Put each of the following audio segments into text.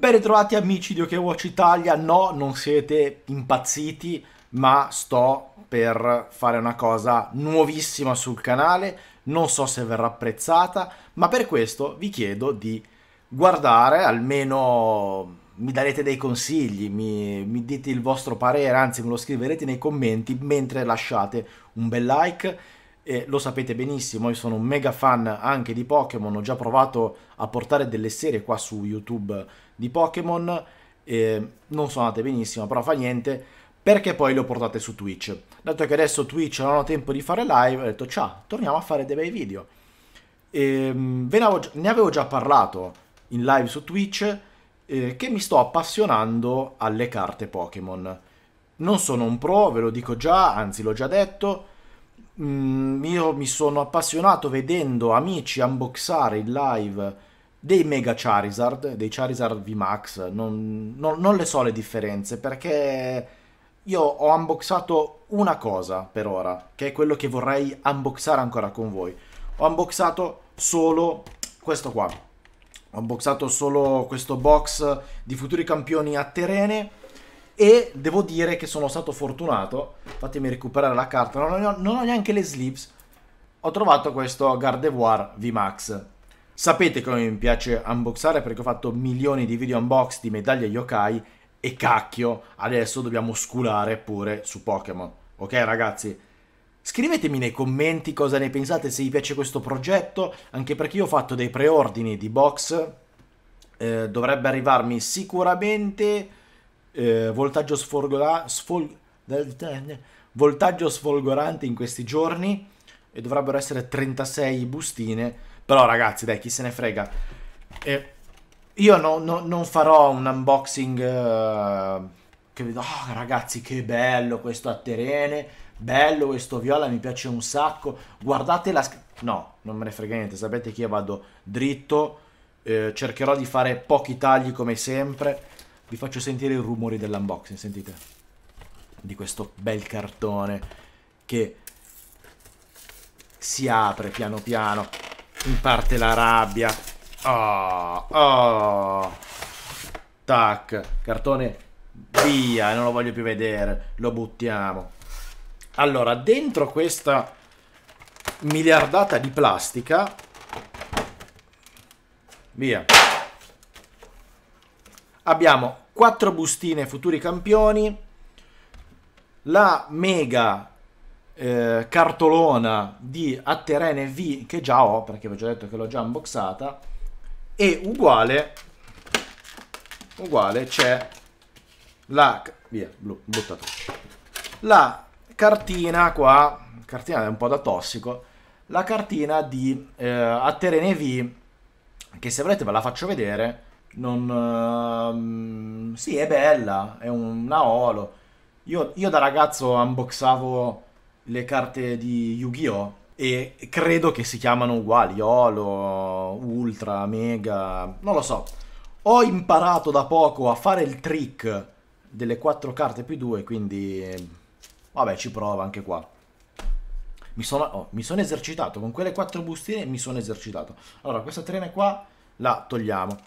Ben ritrovati amici di OK Watch Italia, no, non siete impazziti, ma sto per fare una cosa nuovissima sul canale, non so se verrà apprezzata, ma per questo vi chiedo di guardare, almeno mi darete dei consigli, mi, mi dite il vostro parere, anzi me lo scriverete nei commenti, mentre lasciate un bel like e lo sapete benissimo, io sono un mega fan anche di Pokémon, ho già provato a portare delle serie qua su YouTube di Pokémon, eh, non sono andate benissimo, però fa niente, perché poi le ho portate su Twitch. Dato che adesso Twitch non ho tempo di fare live, ho detto ciao, torniamo a fare dei bei video. Ehm, e, ne, avevo, ne avevo già parlato in live su Twitch, eh, che mi sto appassionando alle carte Pokémon. Non sono un pro, ve lo dico già, anzi l'ho già detto, Mm, io mi sono appassionato vedendo amici unboxare in live dei Mega Charizard, dei Charizard VMAX, non, non, non le so le differenze perché io ho unboxato una cosa per ora, che è quello che vorrei unboxare ancora con voi. Ho unboxato solo questo qua, ho unboxato solo questo box di futuri campioni a terene e devo dire che sono stato fortunato, fatemi recuperare la carta, non ho, non ho neanche le sleeves, ho trovato questo Gardevoir VMAX. Sapete come mi piace unboxare perché ho fatto milioni di video unbox di medaglie yokai e cacchio, adesso dobbiamo sculare pure su Pokémon. Ok ragazzi? Scrivetemi nei commenti cosa ne pensate, se vi piace questo progetto, anche perché io ho fatto dei preordini di box, eh, dovrebbe arrivarmi sicuramente eh, voltaggio, sfolgora, sfol, voltaggio sfolgorante in questi giorni e dovrebbero essere 36 bustine. Però ragazzi, dai, chi se ne frega. Eh, io no, no, non farò un unboxing uh, che vedo, oh, ragazzi, che bello questo Atterene, bello questo viola, mi piace un sacco. Guardate la No, non me ne frega niente, sapete che io vado dritto, eh, cercherò di fare pochi tagli come sempre vi faccio sentire i rumori dell'unboxing, sentite? Di questo bel cartone che si apre piano piano, in parte la rabbia. Oh, oh. Tac, cartone via, non lo voglio più vedere, lo buttiamo. Allora, dentro questa miliardata di plastica, via, abbiamo 4 bustine futuri campioni, la mega eh, cartolona di Atterene V che già ho perché vi ho già detto che l'ho già unboxata e uguale uguale c'è la via blu, buttato la cartina qua cartina è un po' da tossico la cartina di eh, Atterene V che se volete ve la faccio vedere non, uh, sì, è bella, è una Olo. Io, io da ragazzo unboxavo le carte di Yu-Gi-Oh! e credo che si chiamano uguali, Olo, Ultra, Mega, non lo so. Ho imparato da poco a fare il trick delle 4 carte più 2, quindi vabbè ci provo anche qua. Mi sono, oh, mi sono esercitato, con quelle 4 bustine mi sono esercitato. Allora questa trena qua la togliamo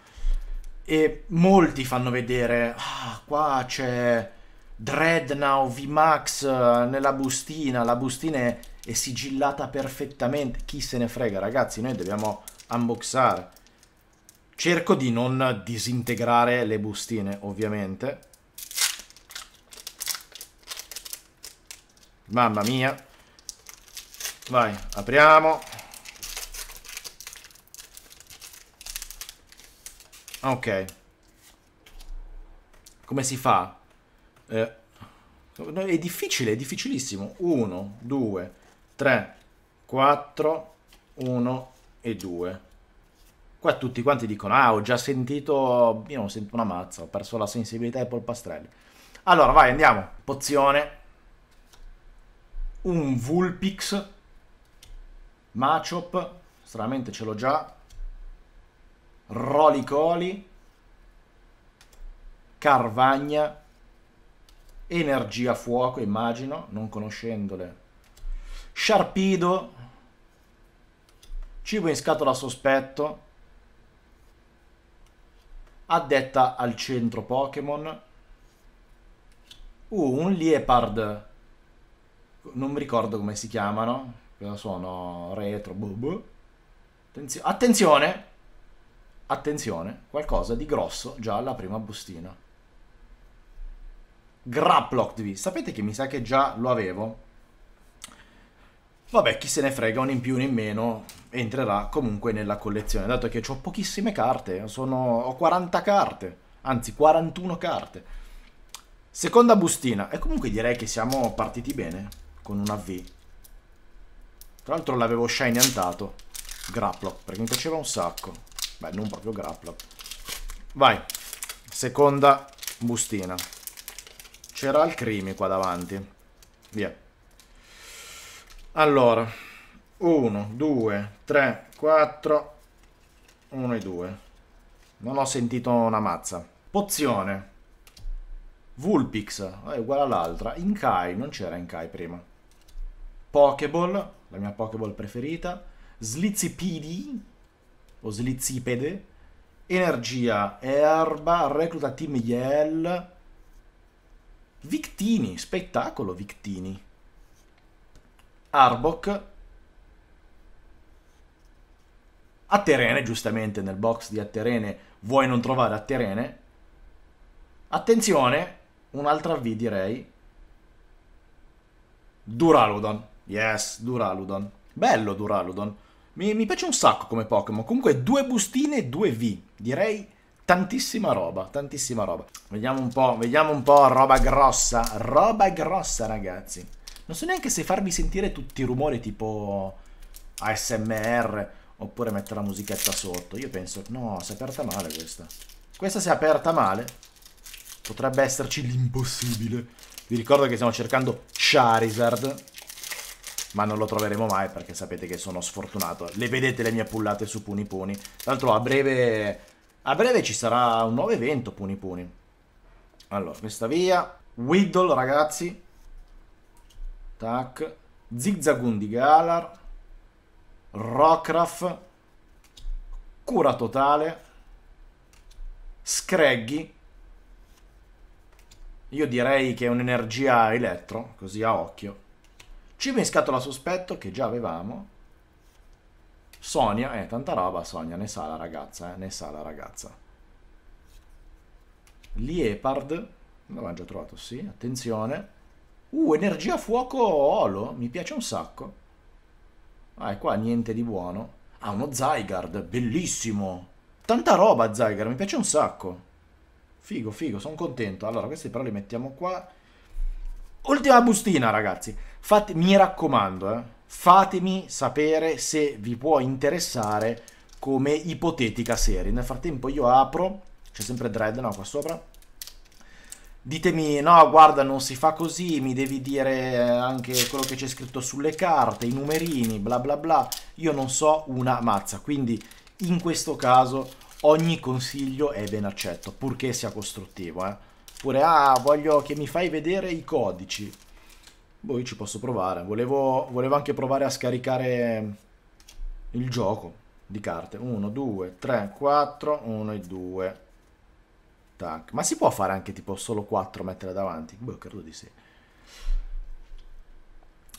e molti fanno vedere, ah, qua c'è Dreadnought VMAX eh, nella bustina, la bustina è, è sigillata perfettamente, chi se ne frega ragazzi, noi dobbiamo unboxare. Cerco di non disintegrare le bustine, ovviamente. Mamma mia. Vai, apriamo. Ok. Come si fa? Eh, è difficile, è difficilissimo. 1, 2, 3, 4, 1 e 2. Qua tutti quanti dicono, ah ho già sentito, io non sento una mazza, ho perso la sensibilità ai polpastrelli. Allora vai, andiamo. Pozione. Un Vulpix. Machop. Stranamente ce l'ho già. Rolicoli, Carvagna, Energia Fuoco, immagino, non conoscendole, Sharpido, Cibo in scatola sospetto, Addetta al centro Pokémon, Uh, un Leopard. Non mi ricordo come si chiamano. Cosa sono? Retro. Boh, boh. Attenzione. Attenzione! attenzione, qualcosa di grosso già alla prima bustina. Graplock V. sapete che mi sa che già lo avevo? Vabbè, chi se ne frega, un in più, un in meno, entrerà comunque nella collezione, dato che ho pochissime carte, sono, ho 40 carte, anzi 41 carte. Seconda bustina, e comunque direi che siamo partiti bene, con una V. Tra l'altro l'avevo antato, Graplock, perché mi piaceva un sacco. Beh, non proprio grappla. Vai. Seconda bustina. C'era il crimi qua davanti. Via. Allora. 1, 2, 3, 4. 1 e 2. Non ho sentito una mazza. Pozione. Vulpix. È uguale all'altra. Inkai. Non c'era Inkai prima. Pokéball. La mia Pokéball preferita. Slizzipidi o Slizzipede, Energia, Erba, Recluta Team Yell, Victini, spettacolo Victini, Arbok, Atterene, giustamente nel box di Atterene vuoi non trovare Atterene, attenzione, un'altra V direi, Duraludon, yes, Duraludon, bello Duraludon, mi, mi, piace un sacco come Pokémon. Comunque due bustine e due V. Direi tantissima roba, tantissima roba. Vediamo un po', vediamo un po' roba grossa. Roba grossa, ragazzi. Non so neanche se farvi sentire tutti i rumori tipo ASMR oppure mettere la musichetta sotto. Io penso, no, si è aperta male questa. Questa si è aperta male. Potrebbe esserci l'impossibile. Vi ricordo che stiamo cercando Charizard ma non lo troveremo mai perché sapete che sono sfortunato. Le vedete le mie pullate su Puni Puni. Tra l'altro a breve, a breve ci sarà un nuovo evento Puni Puni. Allora, questa via. Widdle, ragazzi. Tac. Zigzagoon di Galar. Rockraff. Cura totale. Screggy. Io direi che è un'energia elettro, così a occhio. Cibo in scatola sospetto che già avevamo. Sonia, eh, tanta roba, Sonia, ne sa la ragazza, eh, ne sa la ragazza. Liepard, l'avevamo già trovato, sì, attenzione. Uh, energia, fuoco, olo, mi piace un sacco. Ah, e qua niente di buono. Ah, uno Zygarde, bellissimo. Tanta roba Zygarde, mi piace un sacco. Figo, figo, sono contento. Allora, questi però li mettiamo qua. Ultima bustina, ragazzi. Fate, mi raccomando, eh, fatemi sapere se vi può interessare come ipotetica serie. Nel frattempo io apro, c'è sempre Dread, no, qua sopra. Ditemi, no, guarda, non si fa così, mi devi dire eh, anche quello che c'è scritto sulle carte, i numerini, bla bla bla. Io non so una mazza, quindi in questo caso ogni consiglio è ben accetto, purché sia costruttivo. Eh. Pure, ah, voglio che mi fai vedere i codici. Boh, io ci posso provare. Volevo, volevo anche provare a scaricare il gioco di carte. 1, 2, 3, 4, 1 e 2. Tac. Ma si può fare anche tipo solo 4 mettere davanti? Boh, credo di sì.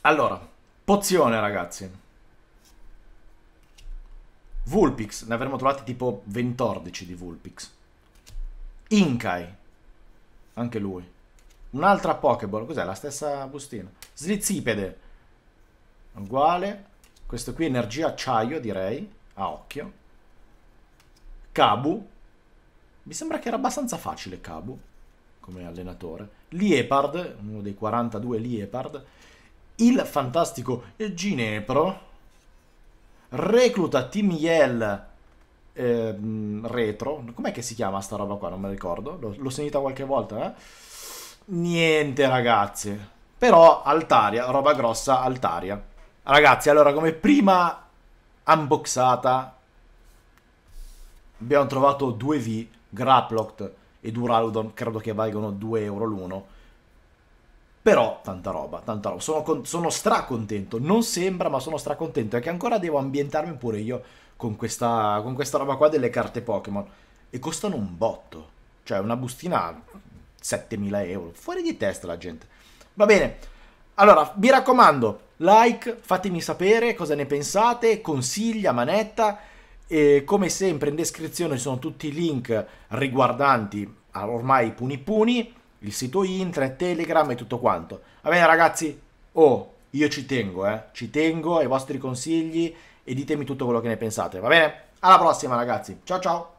Allora, pozione ragazzi. Vulpix, ne avremmo trovati tipo 14 di Vulpix. Inkai, anche lui. Un'altra Pokéball, cos'è? La stessa bustina. Slizipede. Uguale. Questo qui è energia acciaio, direi. A occhio. Kabu. Mi sembra che era abbastanza facile Kabu come allenatore. Liepard, uno dei 42 Liepard. Il fantastico Ginepro. Recluta Team Yell eh, Retro. Com'è che si chiama sta roba qua? Non me ricordo. L'ho sentita qualche volta, eh? Niente ragazzi, però Altaria, roba grossa Altaria. Ragazzi, allora come prima unboxata abbiamo trovato 2V, Graplocked e Duraludon, credo che valgono 2 euro l'uno. Però tanta roba, tanta roba. Sono, con, sono stracontento, non sembra ma sono stracontento. È che ancora devo ambientarmi pure io con questa, con questa roba qua delle carte Pokémon. E costano un botto. Cioè una bustina 7.000 euro. Fuori di testa la gente. Va bene. Allora, mi raccomando, like, fatemi sapere cosa ne pensate, consiglia, manetta. E come sempre in descrizione ci sono tutti i link riguardanti ah, ormai Puni Puni, il sito internet, Telegram e tutto quanto. Va bene ragazzi? Oh, io ci tengo, eh. Ci tengo ai vostri consigli e ditemi tutto quello che ne pensate. Va bene? Alla prossima ragazzi. Ciao ciao.